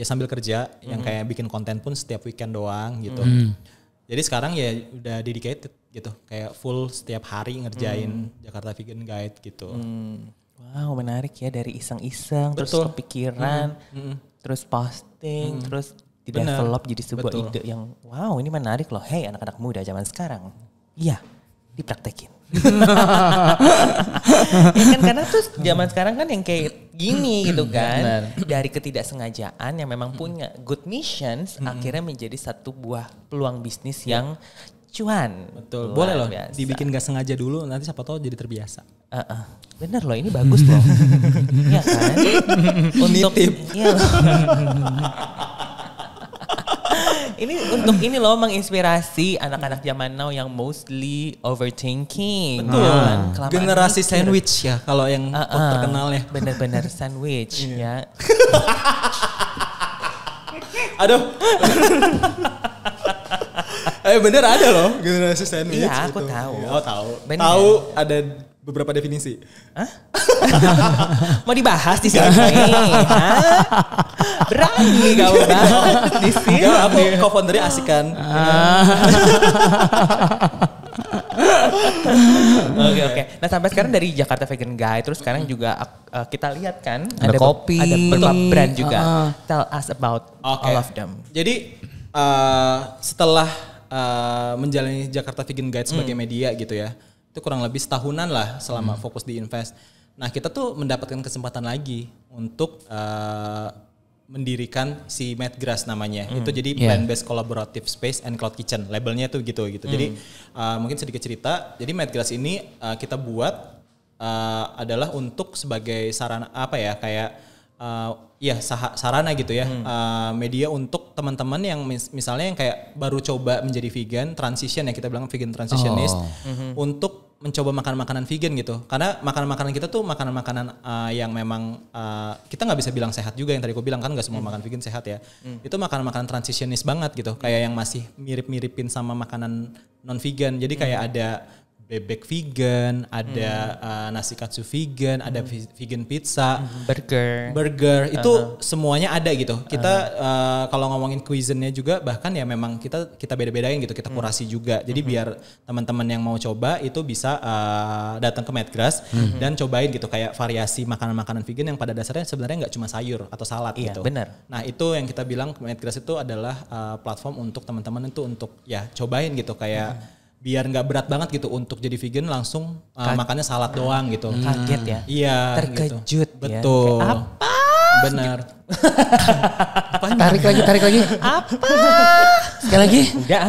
ya sambil kerja mm. yang kayak bikin konten pun setiap weekend doang gitu. Mm. Jadi sekarang ya udah dedicated gitu, kayak full setiap hari ngerjain mm. Jakarta Vegan Guide gitu. Mm. Wow, menarik ya dari iseng-iseng terus kepikiran, mm. Mm. terus posting, mm. terus di develop jadi sebuah Betul. ide yang wow, ini menarik loh. hei anak-anak muda zaman sekarang. Iya, dipraktekin ya kan karena tuh zaman sekarang kan yang kayak gini gitu hmm, kan Benar. dari ketidaksengajaan yang memang hmm. punya good missions hmm. akhirnya menjadi satu buah peluang bisnis ya. yang cuan betul Luar boleh loh biasa. dibikin gak sengaja dulu nanti siapa tahu jadi terbiasa uh -uh. bener loh ini bagus loh ya kan untuk Ini untuk ini loh menginspirasi anak-anak zaman now yang mostly overthinking. Betul. Nah. Kelamaan Generasi mikir. sandwich ya kalau yang uh -uh. ya. Bener-bener sandwich iya. ya. Aduh. eh bener ada loh generasi sandwich. Iya, aku gitu. tahu. Ya, oh, tahu. Bener. Tahu ada beberapa definisi. Hah? Mau dibahas di sini. Berani kamu bahas di sini. Gak, aku co-foundernya asik kan. Ah. Oke oke. Okay. Nah sampai sekarang dari Jakarta Vegan Guy, terus sekarang juga uh, kita lihat kan ada, ada kopi, ada beberapa brand juga. Uh, Tell us about okay. all of them. Jadi uh, setelah uh, menjalani Jakarta Vegan Guide sebagai mm. media gitu ya, itu kurang lebih setahunan lah selama mm. fokus di invest Nah kita tuh mendapatkan kesempatan lagi untuk uh, mendirikan si Madgrass namanya. Mm. Itu jadi yeah. plant based collaborative space and cloud kitchen. Labelnya tuh gitu gitu. Mm. Jadi uh, mungkin sedikit cerita. Jadi Madgrass ini uh, kita buat uh, adalah untuk sebagai sarana apa ya kayak uh, ya sah, sarana gitu ya mm. uh, media untuk teman-teman yang mis misalnya yang kayak baru coba menjadi vegan transition ya kita bilang vegan transitionist oh. untuk mencoba makan makanan vegan gitu karena makanan-makanan kita tuh makanan-makanan uh, yang memang uh, kita nggak bisa bilang sehat juga yang tadi aku bilang kan nggak semua mm. makan vegan sehat ya mm. itu makanan-makanan transitionis banget gitu kayak yang masih mirip-miripin sama makanan non vegan jadi hmm. kayak mm. ada bebek vegan, ada hmm. uh, nasi katsu vegan, hmm. ada vegan pizza, hmm. burger, burger uh-huh. itu semuanya ada gitu. Kita uh-huh. uh, kalau ngomongin cuisine nya juga bahkan ya memang kita kita beda-bedain gitu, kita hmm. kurasi hmm. juga. Jadi hmm. biar teman-teman yang mau coba itu bisa uh, datang ke Medgrass hmm. dan cobain gitu kayak variasi makanan-makanan vegan yang pada dasarnya sebenarnya nggak cuma sayur atau salad iya, gitu. Bener. Nah itu yang kita bilang Madgrass itu adalah uh, platform untuk teman-teman itu untuk ya cobain gitu kayak. Hmm biar nggak berat banget gitu untuk jadi vegan langsung uh, makannya salad doang gitu. Hmm. Kaget ya? Iya. Terkejut. Gitu. Ya. Betul. Kayak apa? Benar. tarik lagi, tarik lagi. Apa? Sekali lagi. Enggak.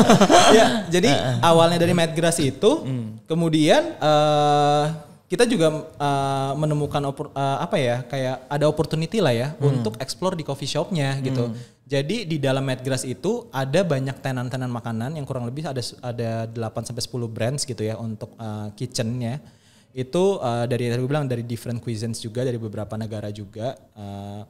ya, jadi uh, uh. awalnya dari Grass itu, hmm. kemudian uh, kita juga uh, menemukan opor, uh, eh, apa ya kayak ada opportunity lah ya hmm. untuk explore di coffee shopnya gitu. Hmm. Jadi di dalam Medgrass itu ada banyak tenan-tenan makanan yang kurang lebih ada ada 8 sampai 10 brands gitu ya untuk uh, kitchennya. Itu uh, dari tadi bilang dari different cuisines juga dari beberapa negara juga uh,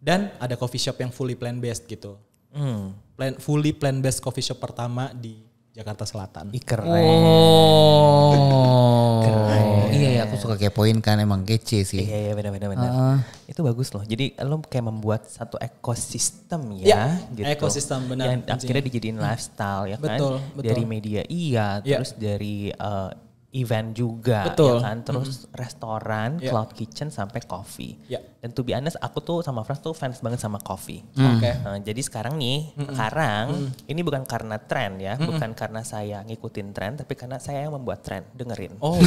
dan ada coffee shop yang fully plant based gitu. Hmm. Plan, fully plant based coffee shop pertama di Jakarta Selatan. Ih, keren. Oh. keren. Iya, iya aku suka kepoin kan emang kece sih. Iya, iya benar benar benar. Uh. Itu bagus loh. Jadi lo kayak membuat satu ekosistem ya, ya gitu. Ekosistem benar. Yang akhirnya dijadiin lifestyle ya betul, kan. Betul, betul. Dari media iya, ya. terus dari uh, event juga ya Betul. Kan? ya kan terus mm-hmm. restoran yeah. cloud kitchen sampai coffee yeah. dan to be honest aku tuh sama Frans tuh fans banget sama coffee mm. okay. nah, eh, jadi sekarang nih mm-hmm. sekarang mm ini bukan karena tren ya mm-hmm. bukan karena saya ngikutin tren tapi karena saya yang membuat tren dengerin oh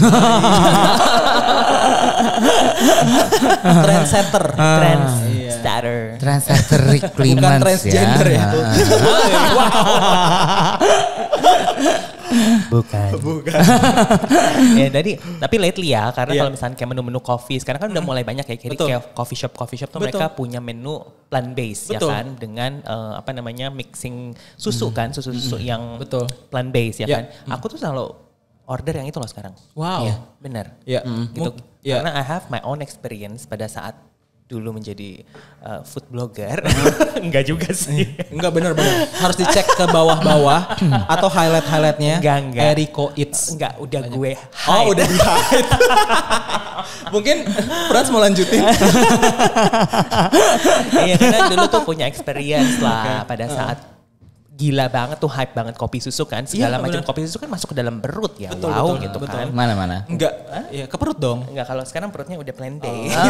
trendsetter uh, ah, trendsetter ah, iya. Rick trendsetter bukan transgender ya, ya. Ah. wow Bukan. Bukan. ya, jadi tapi lately ya karena yeah. kalau misalnya kayak menu-menu coffee sekarang kan udah mulai banyak ya kayak, kayak coffee shop coffee shop tuh Betul. mereka punya menu plant based ya Betul. ya kan dengan uh, apa namanya mixing susu hmm. kan susu-susu hmm. yang Betul. plant based ya yeah. kan. Hmm. Aku tuh selalu order yang itu loh sekarang. Wow. Iya, benar. Iya. Yeah. Mm. Gitu. Yeah. Karena I have my own experience pada saat dulu menjadi uh, food blogger. enggak juga iya. sih. enggak benar-benar Harus dicek ke bawah-bawah atau highlight-highlightnya. Enggak enggak. Eriko Eats. Enggak, udah Banyak. gue oh, hide. Oh udah hide. Mungkin Frans mau lanjutin. iya karena dulu tuh punya experience lah okay. pada saat gila banget tuh hype banget kopi susu kan iya, segala iya, macam kopi susu kan masuk ke dalam perut ya betul, wow betul, gitu kan. betul. kan mana mana enggak Hah? ya ke perut dong enggak kalau sekarang perutnya udah plan day oh.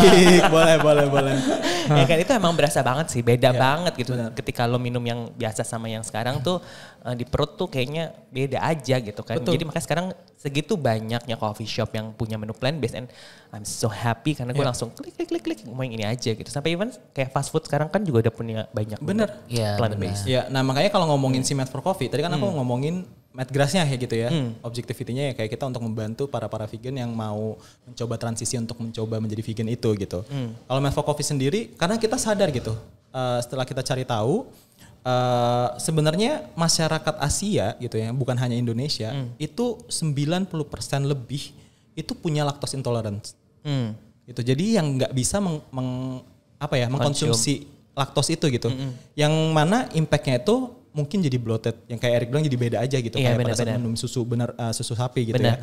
Iya, boleh boleh boleh ya kan itu emang berasa banget sih beda ya, banget gitu bener. ketika lo minum yang biasa sama yang sekarang tuh uh, di perut tuh kayaknya beda aja gitu kan. Betul. Jadi makanya sekarang segitu banyaknya coffee shop yang punya menu plan based and I'm so happy karena gue yeah. langsung klik klik klik klik mau yang ini aja gitu. Sampai even kayak fast food sekarang kan juga udah punya banyak bener yeah, plant based. Ya, nah makanya kalau ngomongin hmm. si Mad for Coffee, tadi kan hmm. aku ngomongin Mad grassnya ya gitu ya, hmm. objectivity ya kayak kita untuk membantu para para vegan yang mau mencoba transisi untuk mencoba menjadi vegan itu gitu. Hmm. Kalau Mad for Coffee sendiri, karena kita sadar gitu, uh, setelah kita cari tahu uh, sebenarnya masyarakat Asia gitu ya, bukan hanya Indonesia, hmm. itu 90% lebih itu punya laktos intolerance. Hmm. Gitu. jadi yang nggak bisa meng, meng apa ya, mengkonsumsi laktos itu gitu. Hmm, hmm. Yang mana impactnya itu mungkin jadi bloated, yang kayak Erik bilang jadi beda aja gitu iya, kayak bener, pada saat minum susu benar uh, eh, susu sapi gitu bener. ya.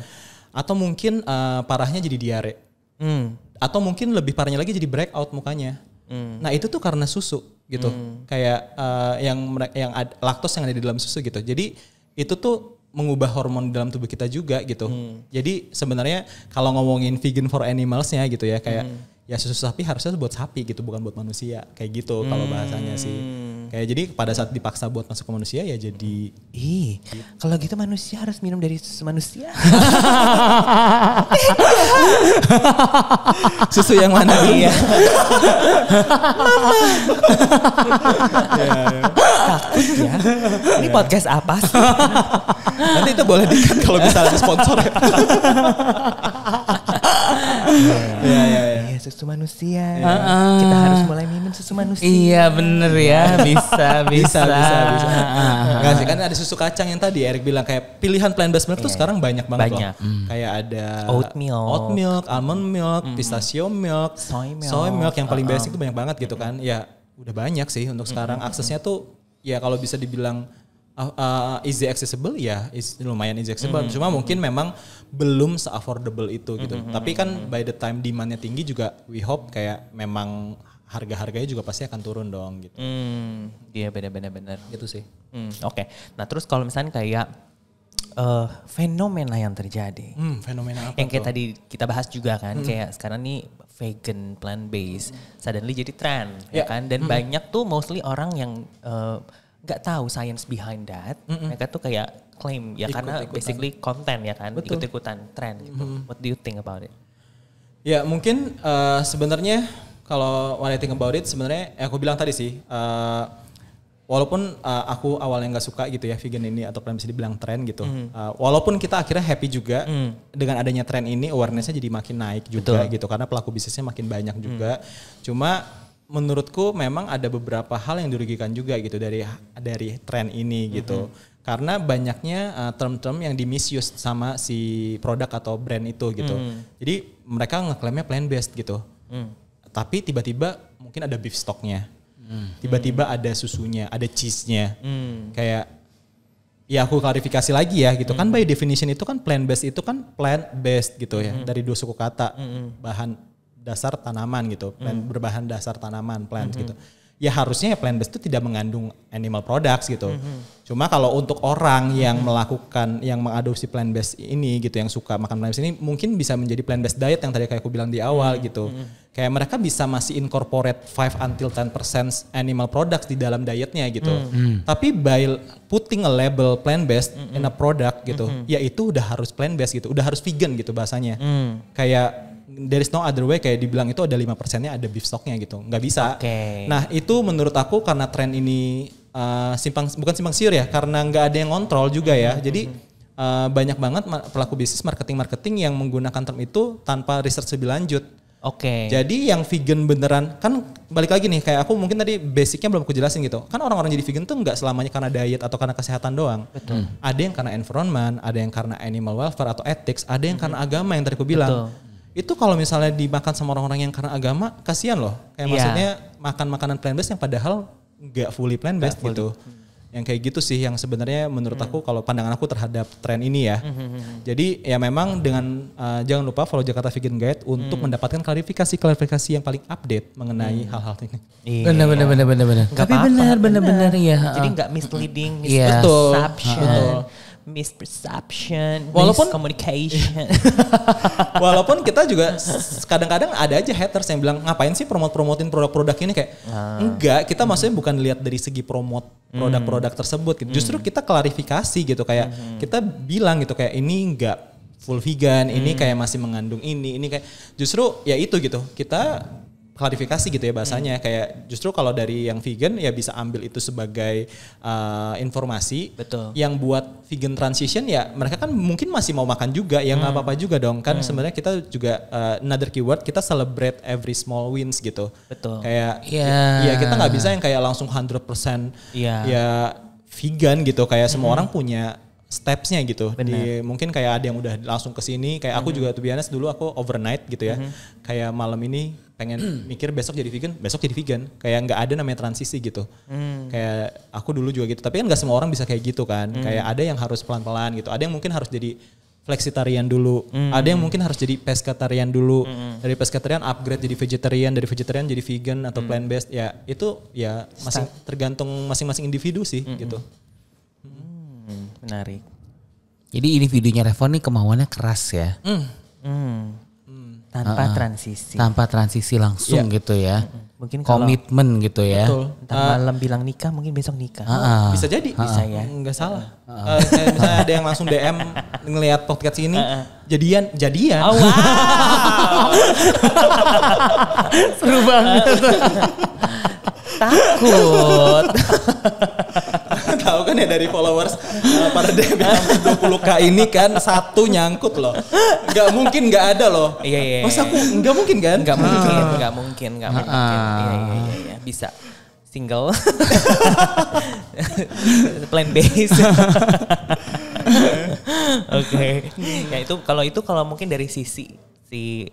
Atau mungkin uh, parahnya jadi diare. Hmm. Atau mungkin lebih parahnya lagi jadi breakout mukanya. Hmm. Nah, itu tuh karena susu gitu hmm. kayak uh, yang yang ad, laktos yang ada di dalam susu gitu jadi itu tuh mengubah hormon dalam tubuh kita juga gitu hmm. jadi sebenarnya kalau ngomongin vegan for animalsnya gitu ya kayak hmm. ya susu sapi harusnya buat sapi gitu bukan buat manusia kayak gitu hmm. kalau bahasanya sih kayak jadi pada saat dipaksa buat masuk ke manusia ya jadi ih kalau gitu manusia harus minum dari susu manusia susu yang mana nih iya. ya ya, ya ini podcast apa sih nanti itu boleh dikat kalau misalnya sponsor ya. Ya, ya susu manusia. Uh Kita harus mulai minum susu manusia. Iya bener ya, ah. bisa, bisa, bisa, bisa. bisa. Gak sih, kan ada susu kacang yang tadi Erik bilang kayak pilihan plant based milk yeah. tuh iya. sekarang banyak banget banyak. Mm. Kayak ada oat milk, oat milk, almond milk, mm. pistachio milk, soy milk, soy milk yang paling uh -uh. basic tuh banyak banget gitu kan. Ya udah banyak sih untuk hmm. sekarang aksesnya tuh ya kalau bisa dibilang uh, uh, easy accessible ya is, lumayan easy accessible. Mm -hmm. Cuma mungkin memang belum se-affordable itu gitu. Mm -hmm. Tapi kan hmm. by the time demandnya tinggi juga we hope kayak memang harga-harganya juga pasti akan turun dong gitu. dia hmm. iya benar-benar benar. Gitu sih. mm, oke. Okay. Nah, terus kalau misalnya kayak uh, fenomena yang terjadi. Hmm, fenomena apa? Yang kayak tuh? tadi kita bahas juga kan, hmm. kayak sekarang nih vegan, plant based, suddenly jadi tren, yeah. ya kan? Dan hmm. banyak tuh mostly orang yang uh, nggak tahu science behind that mm -mm. mereka tuh kayak claim ya Ikut, karena basically konten ya kan ikut-ikutan tren gitu mm -hmm. what do you think about it ya mungkin uh, sebenarnya kalau what I think about it sebenarnya ya aku bilang tadi sih uh, walaupun uh, aku awalnya nggak suka gitu ya vegan ini atau bisa dibilang tren gitu mm. uh, walaupun kita akhirnya happy juga mm. dengan adanya tren ini awarenessnya jadi makin naik juga Betul. gitu karena pelaku bisnisnya makin banyak juga mm. cuma menurutku memang ada beberapa hal yang dirugikan juga gitu dari dari tren ini gitu. Mm -hmm. Karena banyaknya eh, term-term yang di misuse sama si produk atau brand itu gitu. Mm. Jadi mereka ngeklaimnya plant based gitu. Mm. Tapi tiba-tiba mungkin ada beef stocknya. Mm. Tiba-tiba ada susunya, ada cheese-nya. Mm. Kayak ya aku klarifikasi lagi ya gitu kan mm. kan by definition itu kan plant based itu kan plant based gitu ya mm. dari dua suku kata mm. bahan dasar tanaman gitu, plant hmm. berbahan dasar tanaman plant mm -hmm. gitu. Ya harusnya ya plant based itu tidak mengandung animal products gitu. Mm -hmm. Cuma kalau untuk orang hmm, yang mm -hmm. melakukan yang mengadopsi plant based ini gitu yang suka makan plant based ini mungkin bisa menjadi plant based diet yang tadi kayak aku bilang di hmm, awal mm -hmm. gitu. Mm -hmm. Kayak mereka bisa masih incorporate 5 until 10% animal products di dalam dietnya gitu. Mm -hmm. Tapi by putting a label plant based mm -hmm. in a product gitu, mm -hmm. ya itu udah harus plant based gitu, udah harus vegan gitu bahasanya. Mm. Kayak there is no other way kayak dibilang itu ada lima persennya ada beef stocknya gitu nggak bisa okay. nah itu menurut aku karena tren ini uh, simpang bukan simpang siur ya karena nggak ada yang kontrol juga ya mm-hmm. jadi uh, banyak banget pelaku bisnis marketing marketing yang menggunakan term itu tanpa research lebih lanjut Oke. Okay. Jadi yang vegan beneran kan balik lagi nih kayak aku mungkin tadi basicnya belum aku jelasin gitu. Kan orang-orang jadi vegan tuh nggak selamanya karena diet atau karena kesehatan doang. Betul. Ada yang karena environment, ada yang karena animal welfare atau ethics, ada yang hmm. karena agama yang tadi aku bilang. Betul itu kalau misalnya dimakan sama orang-orang yang karena agama kasihan loh kayak yeah. maksudnya makan makanan plant based yang padahal nggak fully plant based gak gitu fully. Hmm. yang kayak gitu sih yang sebenarnya menurut hmm. aku kalau pandangan aku terhadap tren ini ya hmm. hmm, hmm jadi ya memang dengan uh, jangan lupa follow Jakarta Vegan Guide untuk hmm. mendapatkan klarifikasi klarifikasi yang paling update mengenai hal-hal hmm. ini iya. benar benar benar benar benar tapi benar benar benar ya jadi nggak misleading misconception yeah. betul, betul misperception, walaupun communication. walaupun kita juga kadang-kadang ada aja haters yang bilang ngapain sih promote-promotin produk-produk ini kayak ah. enggak, kita hmm. maksudnya bukan lihat dari segi promote produk-produk hmm. tersebut gitu. Justru hmm. kita klarifikasi gitu kayak hmm. kita bilang gitu kayak ini enggak full vegan, hmm. ini kayak masih mengandung ini, ini kayak justru ya itu gitu. Kita klarifikasi gitu ya bahasanya hmm. kayak justru kalau dari yang vegan ya bisa ambil itu sebagai uh, informasi betul yang buat vegan transition ya mereka kan mungkin masih mau makan juga yang nggak hmm. apa-apa juga dong kan hmm. sebenarnya kita juga uh, another keyword kita celebrate every small wins gitu betul kayak yeah. ya iya, kita nggak bisa yang kayak langsung 100% yeah. ya vegan gitu kayak hmm. semua orang punya stepsnya gitu. Bener. Di mungkin kayak ada yang udah langsung ke sini. Kayak -hmm. aku juga tuh biasanya dulu aku overnight gitu ya. -hmm. Kayak malam ini pengen mikir besok jadi vegan, besok jadi vegan. Kayak nggak ada namanya transisi gitu. Hmm. Kayak aku dulu juga gitu. Tapi kan nggak semua orang bisa kayak gitu kan. Hmm. Kayak ada yang harus pelan-pelan gitu. Ada yang mungkin harus jadi fleksitarian dulu. Hmm. Ada yang mungkin harus jadi pescatarian dulu. Hmm. Dari pescatarian upgrade jadi vegetarian, dari vegetarian jadi vegan atau hmm. plant based. Ya, itu ya masing tergantung masing-masing individu sih hmm. gitu. Hmm. Menarik. Jadi individunya Revo nih kemauannya keras ya. Hmm. Hmm tanpa uh, transisi tanpa transisi langsung yeah. gitu ya mungkin komitmen gitu ya betul. uh, malam bilang nikah mungkin besok nikah uh, uh, bisa jadi uh, bisa ya mm, nggak salah uh, uh. Uh, misalnya ada yang langsung dm ngelihat podcast ini uh, uh. jadian jadian oh, wow. seru banget takut Nah ya dari followers uh, para dev yang 20k ini kan satu nyangkut loh. Gak mungkin gak ada loh. Iya iya. iya. Masa aku gak mungkin kan? Gak mungkin, ah. gak mungkin, gak mungkin. Iya iya, ah. iya iya iya bisa single plan base oke okay. ya itu kalau itu kalau mungkin dari sisi si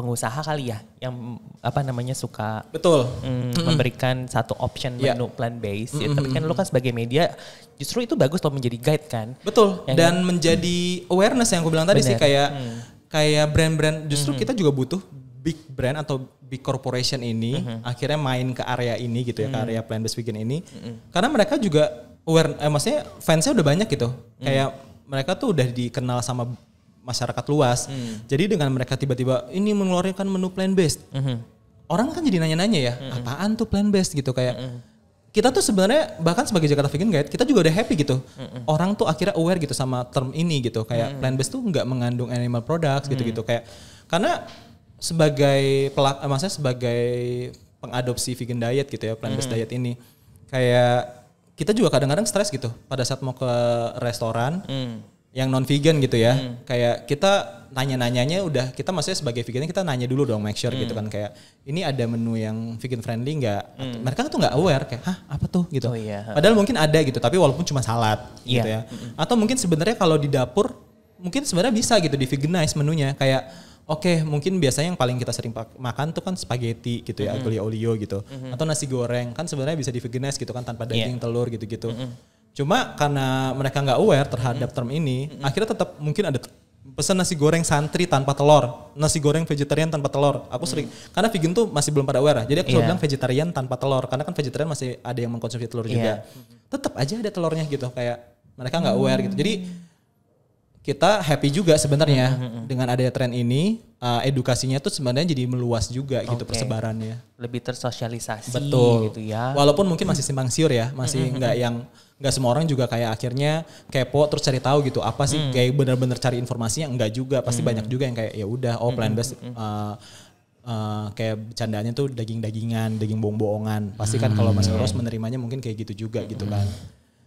pengusaha kali ya yang apa namanya suka betul mm, mm-hmm. memberikan satu option yeah. menu plant based mm-hmm. ya, tapi kan lo kan sebagai media justru itu bagus lo menjadi guide kan betul yang kan? dan kan? menjadi mm. awareness yang gue bilang tadi Bener. sih kayak mm. kayak brand-brand justru mm-hmm. kita juga butuh big brand atau big corporation ini mm-hmm. akhirnya main ke area ini gitu ya mm ke hmm. area plan based vegan ini mm-hmm. karena mereka juga aware eh, maksudnya fansnya udah banyak gitu mm kayak mereka tuh udah dikenal sama masyarakat luas. Hmm. Jadi dengan mereka tiba-tiba ini mengeluarkan menu plan based. Hmm. Orang kan jadi nanya-nanya ya, hmm. apaan tuh plan based gitu kayak hmm kita tuh sebenarnya bahkan sebagai Jakarta Vegan Guide kita juga udah happy gitu. Mm-mm. Orang tuh akhirnya aware gitu sama term ini gitu. Kayak mm -mm. plant based tuh nggak mengandung animal products gitu gitu-gitu hmm. kayak karena sebagai pelak eh, maksudnya sebagai pengadopsi vegan diet gitu ya, plant based mm diet ini kayak kita juga kadang-kadang stres gitu pada saat mau ke restoran mm yang non vegan gitu ya hmm. kayak kita nanya nanyanya udah kita maksudnya sebagai vegan kita nanya dulu dong make sure gitu hmm. gitu kan kayak ini ada menu yang vegan friendly nggak hmm. mereka tuh nggak aware kayak hah apa tuh gitu oh, iya. padahal mungkin ada gitu tapi walaupun cuma salad yeah. gitu ya hmm. atau mungkin sebenarnya kalau di dapur mungkin sebenarnya bisa gitu di veganize menunya kayak Oke, okay, mungkin biasanya yang paling kita sering makan tuh kan spaghetti gitu ya, mm -hmm. aglio olio gitu, mm -hmm. atau nasi goreng kan sebenarnya bisa di veganize gitu kan tanpa iya. daging, yeah. telur gitu-gitu. Mm -hmm Cuma karena mereka nggak aware terhadap term ini, -hmm. akhirnya tetap mungkin ada pesan nasi goreng santri tanpa telur, nasi goreng vegetarian tanpa telur. Aku sering mm. karena vegan tuh masih belum pada aware. Jadi aku yeah. bilang vegetarian tanpa telur karena kan vegetarian masih ada yang mengkonsumsi telur yeah. juga. Iya. Tetap aja ada telurnya gitu kayak mereka nggak mm. aware gitu. Jadi mm kita happy juga sebenarnya mm -hmm. dengan adanya tren ini uh, edukasinya tuh sebenarnya jadi meluas juga okay. gitu persebarannya lebih tersosialisasi betul gitu ya walaupun mungkin masih simpang siur ya masih mm-hmm, mm-hmm. yang nggak semua orang juga kayak akhirnya kepo terus cari tahu gitu apa sih mm. kayak benar-benar cari informasinya enggak juga pasti mm. banyak juga yang kayak ya udah oh plan best mm-hmm. uh, Uh, kayak bercandanya tuh daging-dagingan, daging bohong-bohongan. Pasti kan hmm. kalau Mas Ros iya. menerimanya mungkin kayak gitu juga gitu mm. kan.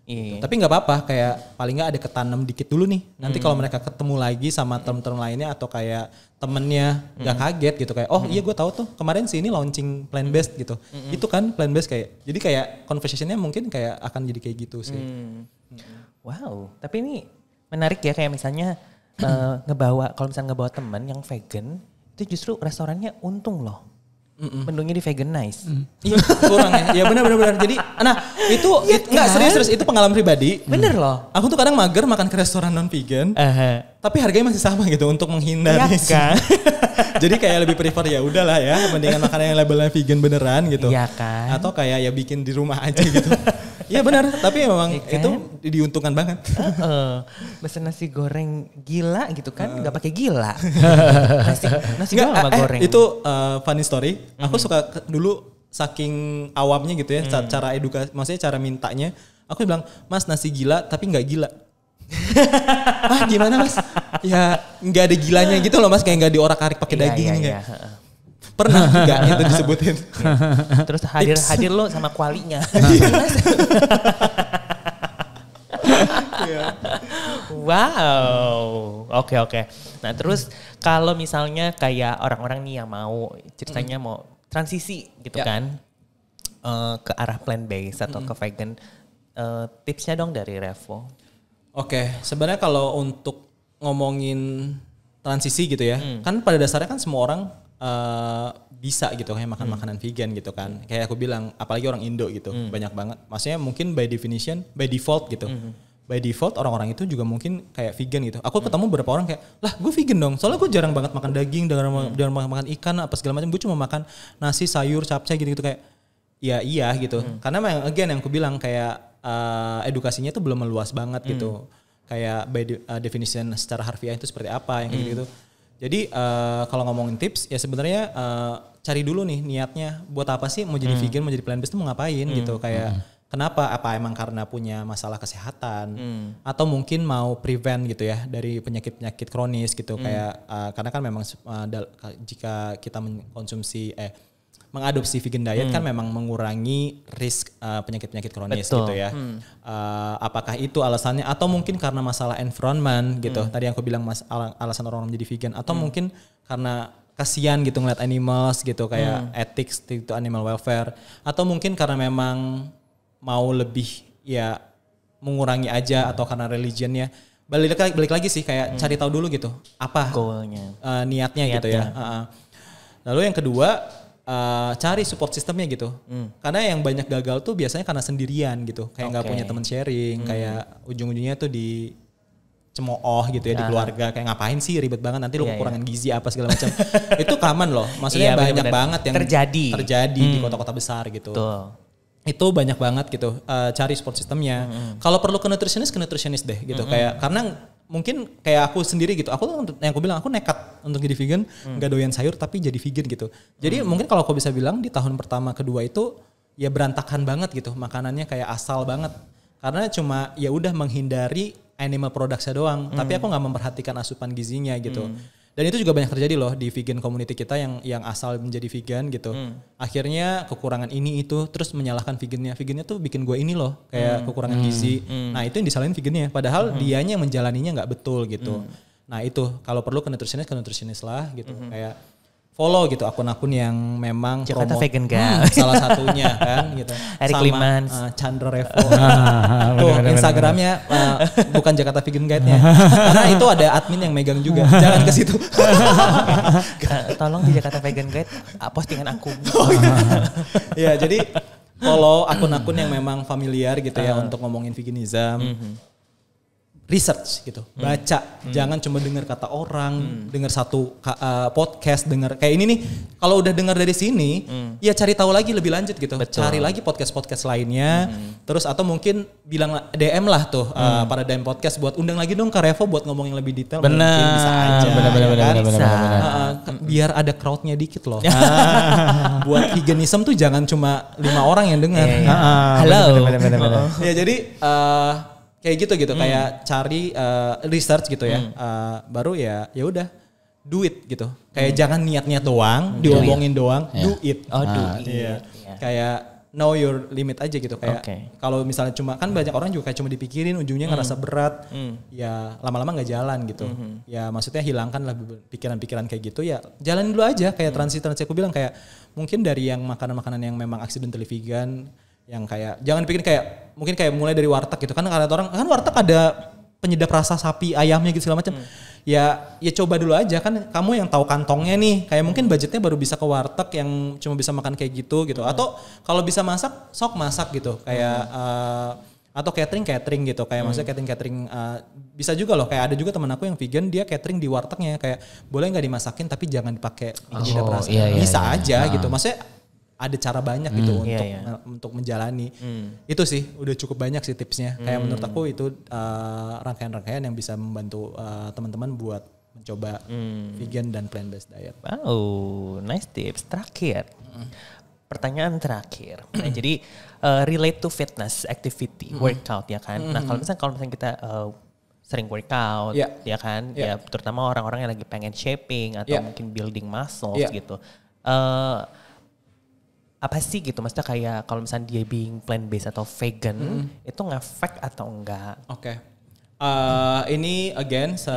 Iya. Gitu. Tapi nggak apa-apa, kayak paling nggak ada ketanam dikit dulu nih. Nanti hmm. kalau mereka ketemu lagi sama term-term lainnya atau kayak temennya nggak hmm. kaget gitu kayak, oh hmm. iya gue tahu tuh kemarin sih ini launching plan hmm. based gitu. Hmm. Itu kan plan based kayak, jadi kayak conversationnya mungkin kayak akan jadi kayak gitu sih. Hmm. Wow, tapi ini menarik ya kayak misalnya uh, ngebawa kalau misalnya ngebawa temen yang vegan itu justru restorannya untung loh Mm-mm. Mendungnya di veganize. Mm. Iya kurang ya. Iya benar benar benar. Jadi nah itu ya, it, kan? enggak serius serius itu pengalaman pribadi. Bener loh. Aku tuh kadang mager makan ke restoran non vegan. Uh-huh. Tapi harganya masih sama gitu untuk menghindari. Ya, kan? Jadi kayak lebih prefer ya udahlah ya mendingan makanan yang labelnya vegan beneran gitu. Iya kan. Atau kayak ya bikin di rumah aja gitu. Iya benar, tapi memang ya kan? itu diuntungkan banget. Uh, uh, nasi goreng gila gitu kan, nggak uh. pakai gila. nasi nasi Nggak, eh, eh, goreng. Itu uh, funny story. Mm-hmm. Aku mhm. suka dulu saking awamnya gitu ya, mm. cara edukasi, maksudnya cara mintanya. Aku bilang, Mas nasi gila tapi nggak gila. ah gimana mas? Ya nggak ada gilanya gitu loh mas, kayak nggak diorak arik pakai iya, daging iya, gitu. iya. Pernah juga itu disebutin. Terus hadir Tips. hadir lo sama kualinya. wow. Oke okay, oke. Okay. Nah terus kalau misalnya kayak orang-orang nih yang mau ceritanya mau transisi gitu ya. kan uh, ke arah plant based atau ke vegan, uh, tipsnya dong dari Revo. Oke, okay. sebenarnya kalau untuk ngomongin transisi gitu ya, mm. kan pada dasarnya kan semua orang uh, bisa gitu kayak makan hmm. makanan vegan gitu kan. Kayak aku bilang apalagi orang Indo gitu hmm. banyak banget. Maksudnya mungkin by definition by default gitu. Hmm. By default orang-orang itu juga mungkin kayak vegan gitu. Aku hmm. ketemu beberapa orang kayak, "Lah, gue vegan dong. Soalnya gue jarang banget makan daging, jarang, hmm. jarang banget makan ikan apa segala macam. Gue cuma makan nasi, sayur, capcay gitu-gitu kayak ya iya gitu. Hmm. Karena yang again yang aku bilang kayak uh, edukasinya itu belum meluas banget gitu. hmm. gitu. Kayak by eh, definition secara harfiah itu seperti apa yang hmm. gitu. -gitu jadi uh, kalau ngomongin tips ya sebenarnya uh, cari dulu nih niatnya buat apa sih mau jadi hmm. vegan, mau jadi plant based mau ngapain hmm. gitu kayak hmm. kenapa? Apa emang karena punya masalah kesehatan hmm. atau mungkin mau prevent gitu ya dari penyakit-penyakit kronis gitu hmm. kayak uh, karena kan memang uh, jika kita mengkonsumsi eh mengadopsi vegan diet kan hmm. kan memang mengurangi risk uh, penyakit-penyakit kronis Betul. gitu ya. Hmm. Uh, apakah itu alasannya atau mungkin karena masalah environment gitu. Hmm. Tadi yang aku bilang mas alasan orang-orang jadi vegan atau hmm. mungkin karena kasihan gitu ngeliat animals gitu kayak hmm. ethics itu animal welfare atau mungkin karena memang mau lebih ya mengurangi aja atau karena religionnya balik lagi balik lagi sih kayak hmm. cari tahu dulu gitu apa goalnya uh, eh, niatnya, niatnya gitu ya uh -uh. lalu yang kedua uh, cari support sistemnya gitu. Hmm. Karena yang banyak gagal tuh biasanya karena sendirian gitu, kayak nggak okay. punya teman sharing, hmm. kayak ujung-ujungnya tuh di cemooh gitu ya nah. di keluarga kayak ngapain sih ribet banget nanti lu iya, iya. kekurangan yeah. gizi apa segala macam itu common loh maksudnya yeah, iya, banyak bener banget yang terjadi terjadi hmm. di kota-kota besar gitu Tuh. itu banyak banget gitu uh, cari support sistemnya mm -hmm. kalau perlu ke nutritionist ke nutritionist deh gitu -hmm. kayak karena mungkin kayak aku sendiri gitu aku tuh yang aku bilang aku nekat untuk jadi vegan hmm. nggak doyan sayur tapi jadi vegan gitu jadi hmm. mungkin kalau aku bisa bilang di tahun pertama kedua itu ya berantakan banget gitu makanannya kayak asal banget karena cuma ya udah menghindari animal produknya doang hmm. tapi aku nggak memperhatikan asupan gizinya gitu hmm dan itu juga banyak terjadi loh di vegan community kita yang yang asal menjadi vegan gitu hmm. akhirnya kekurangan ini itu terus menyalahkan vegannya vegannya tuh bikin gue ini loh kayak hmm. kekurangan hmm. gizi hmm. nah itu yang disalahin vegannya padahal hmm. dianya yang menjalaninya nggak betul gitu hmm. nah itu kalau perlu ke nutritionist ke nutritionist lah gitu hmm. kayak follow gitu akun-akun yang memang Jakarta vegan kan salah satunya kan gitu Eric sama Limans. Uh, eh, Chandra Revo ah, tuh Instagramnya uh, bukan Jakarta Vegan Guide nya karena itu ada admin yang megang juga jangan ke situ eh, tolong di Jakarta Vegan Guide ah, postingan aku ya jadi follow akun-akun yang memang familiar gitu ya uh. untuk ngomongin veganism mm -hmm research gitu hmm. baca hmm. jangan cuma dengar kata orang hmm. dengar satu uh, podcast dengar kayak ini nih kalau udah dengar dari sini hmm. ya cari tahu lagi lebih lanjut gitu Betul. cari lagi podcast podcast lainnya hmm. terus atau mungkin bilang DM lah tuh eh, hmm. uh, para DM podcast buat undang lagi dong ke Revo buat ngomong yang lebih detail bener. benar bisa aja kan? biar ada crowdnya dikit loh ah. buat veganism tuh jangan cuma lima orang yang dengar iya, iya. Ah, ah. halo ya jadi uh, kayak gitu gitu hmm. kayak cari uh, research gitu ya hmm. uh, baru ya ya udah do it gitu kayak hmm. jangan niat-niat doang hmm. diomongin do doang yeah. do it oh do it yeah. kayak know your limit aja gitu kayak okay. kalau misalnya cuma kan banyak orang juga kayak cuma dipikirin ujungnya hmm. ngerasa berat Hmm. ya lama-lama nggak jalan gitu -hmm. ya maksudnya hilangkan lah pikiran-pikiran kayak gitu ya jalan dulu aja kayak hmm. transisi transisi aku bilang kayak mungkin dari yang makanan-makanan yang memang accidentally vegan yang kayak jangan pikir kayak mungkin kayak mulai dari warteg gitu kan karena orang kan warteg ada penyedap rasa sapi ayamnya gitu segala macam. Hmm. Ya ya coba dulu aja kan kamu yang tahu kantongnya nih. Kayak mungkin hmm. budgetnya baru bisa ke warteg yang cuma bisa makan kayak gitu gitu. Hmm. Atau kalau bisa masak sok masak gitu. Kayak hmm. uh, atau catering catering gitu kayak hmm. maksudnya catering catering uh, bisa juga loh kayak ada juga teman aku yang vegan dia catering di wartegnya kayak boleh nggak dimasakin tapi jangan dipakai oh, rasa iya, iya, bisa iya. iya. aja iya. gitu ah. maksudnya ada cara banyak gitu hmm. untuk yeah, iya, iya. yeah. untuk menjalani mm. itu sih udah cukup banyak sih tipsnya mm. kayak hmm. menurut aku itu rangkaian eh, rangkaian-rangkaian yang bisa membantu uh, teman-teman buat mencoba mm. vegan dan plant based diet. Wow, nice tips. Terakhir, mm. pertanyaan terakhir. Nah, jadi uh, relate to fitness, activity, mm. workout ya kan. Hmm. Nah kalau hmm. misalnya kalau misalnya kita uh, sering workout yeah. ya kan, yeah. ya terutama orang-orang yang lagi pengen shaping atau yeah. mungkin building muscles yeah. gitu. Uh, apa sih gitu maksudnya kayak kalau misalnya dia being plant based atau vegan mm. itu ngefek atau enggak? Oke. Okay. Uh, eh, mm. ini again se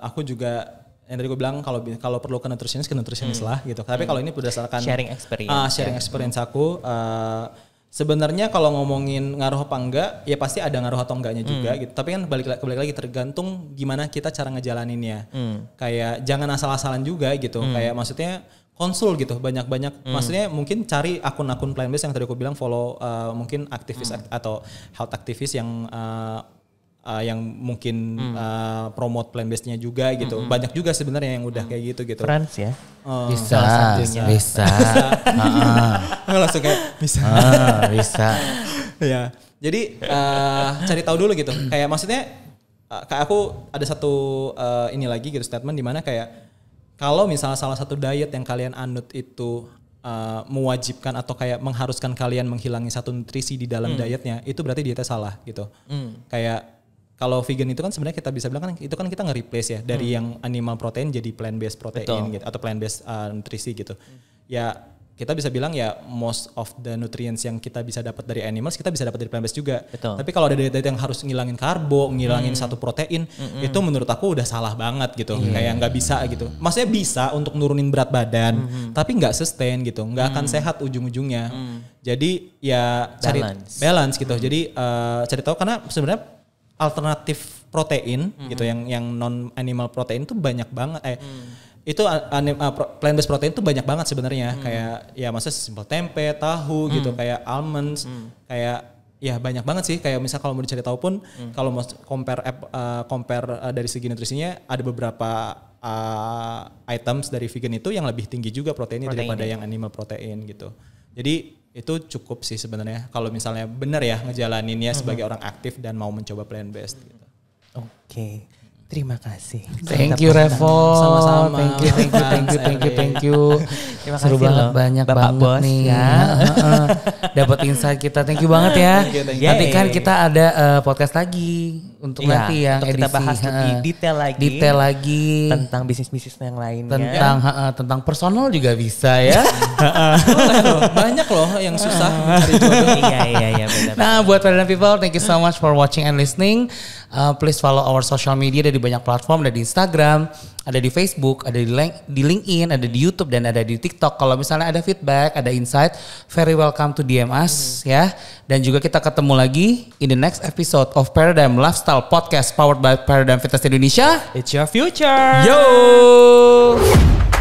aku juga yang tadi gue bilang kalau kalau perlu ke nutritionist ke nutritionist mm. lah gitu. Tapi mm. kalau ini mm. berdasarkan sharing experience. Uh, sharing yeah. experience aku uh, sebenarnya kalau ngomongin ngaruh apa enggak ya pasti ada ngaruh atau enggaknya juga mm. gitu. Tapi kan balik balik lagi tergantung gimana kita cara ngejalaninnya. Mm. Kayak jangan asal-asalan juga gitu. Mm. Kayak maksudnya konsul gitu banyak-banyak hmm. maksudnya mungkin cari akun-akun plan based yang tadi aku bilang follow uh, mungkin aktivis hmm. atau health aktivis yang uh, uh, yang mungkin hmm. uh, promote plan based-nya juga gitu. Hmm. Banyak juga sebenarnya yang udah hmm. kayak gitu gitu. Friends ya. bisa, bisa. Bisa. bisa. Nggak langsung kayak bisa. Uh, bisa. ya. Jadi uh, cari tahu dulu gitu. Kayak maksudnya uh, kayak aku ada satu uh, ini lagi gitu statement di mana kayak kalau misalnya salah satu diet yang kalian anut itu uh, mewajibkan atau kayak mengharuskan kalian menghilangi satu nutrisi di dalam hmm. dietnya, itu berarti dietnya salah gitu. Hmm. Kayak kalau vegan itu kan sebenarnya kita bisa bilang kan itu kan kita nge-replace ya dari hmm. yang animal protein jadi plant based protein gitu atau plant based uh, eh, nutrisi gitu. Hmm. Ya kita bisa bilang ya most of the nutrients yang kita bisa dapat dari animals kita bisa dapat dari plant-based juga. Betul. Tapi kalau ada diet yang harus ngilangin karbo, ngilangin hmm. satu protein, hmm. itu menurut aku udah salah banget gitu. Hmm. Kayak nggak bisa gitu. Maksudnya bisa untuk nurunin berat badan, hmm. tapi nggak sustain gitu, nggak hmm. akan sehat ujung-ujungnya. Hmm. Jadi ya cari balance, balance gitu. Hmm. Jadi uh, cari tahu karena sebenarnya alternatif protein hmm. gitu yang yang non animal protein itu banyak banget. Eh hmm itu anim, uh, plant based protein itu banyak banget sebenarnya hmm. kayak ya masa simpel tempe tahu hmm. gitu kayak almonds hmm. kayak ya banyak banget sih kayak misal kalau mau dicari tahu pun hmm. kalau mau compare uh, compare uh, dari segi nutrisinya ada beberapa uh, items dari vegan itu yang lebih tinggi juga proteinnya protein daripada ini. Ya. yang animal protein gitu jadi itu cukup sih sebenarnya kalau misalnya benar ya ngejalaninnya hmm. sebagai orang aktif dan mau mencoba plant based gitu oke okay. Terima kasih. Thank you Revo. Sama-sama. Thank you, thank you, thank you, thank you, thank you. Terima kasih Seru banget loh. banyak Bapak banget bos, nih. Ya. Dapat insight kita. Thank you banget ya. Thank you, thank you. Nanti kan kita ada uh, podcast lagi untuk ya, nanti ya untuk kita bahas lebih detail lagi detail lagi tentang bisnis bisnis yang lainnya tentang ha, tentang personal juga bisa ya banyak loh yang susah ah. cari jodoh iya iya iya nah buat Ferdinand people thank you so much for watching and listening uh, please follow our social media dari banyak platform dari Instagram ada di Facebook, ada di, link, di LinkedIn, ada di YouTube dan ada di TikTok. Kalau misalnya ada feedback, ada insight, very welcome to DM us mm-hmm. ya. Dan juga kita ketemu lagi in the next episode of Paradigm Lifestyle Podcast powered by Paradigm Fitness Indonesia. It's your future. Yo.